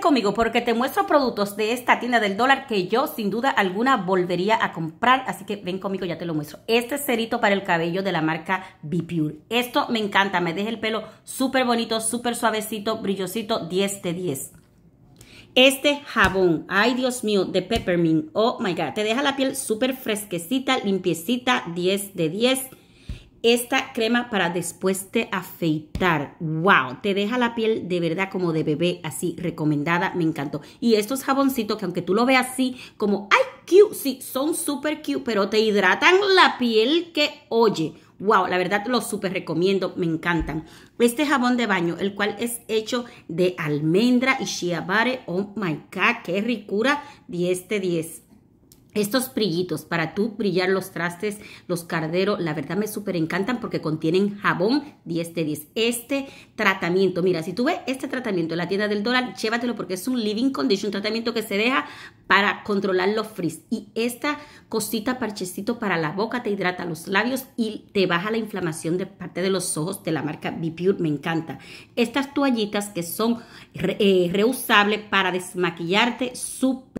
conmigo porque te muestro productos de esta tienda del dólar que yo sin duda alguna volvería a comprar, así que ven conmigo, ya te lo muestro. Este cerito para el cabello de la marca Be Pure. Esto me encanta, me deja el pelo súper bonito, súper suavecito, brillosito, 10 de 10. Este jabón, ay Dios mío, de Peppermint, oh my God, te deja la piel súper fresquecita, limpiecita, 10 de 10 esta crema para después te afeitar. ¡Wow! Te deja la piel de verdad como de bebé, así recomendada, me encantó. Y estos jaboncitos que aunque tú lo veas así como, ¡ay, cute! Sí, son súper cute, pero te hidratan la piel que oye. Wow, la verdad los súper recomiendo, me encantan. Este jabón de baño, el cual es hecho de almendra y shiabare. Oh my God, qué ricura. 10 de 10. Estos brillitos para tú brillar los trastes, los carderos, la verdad me súper encantan porque contienen jabón 10 de 10. Este tratamiento, mira, si tú ves este tratamiento en la tienda del dólar, llévatelo porque es un living condition, un tratamiento que se deja para controlar los frizz. Y esta cosita, parchecito para la boca, te hidrata los labios y te baja la inflamación de parte de los ojos de la marca Bipure, me encanta. Estas toallitas que son eh, reusables para desmaquillarte, súper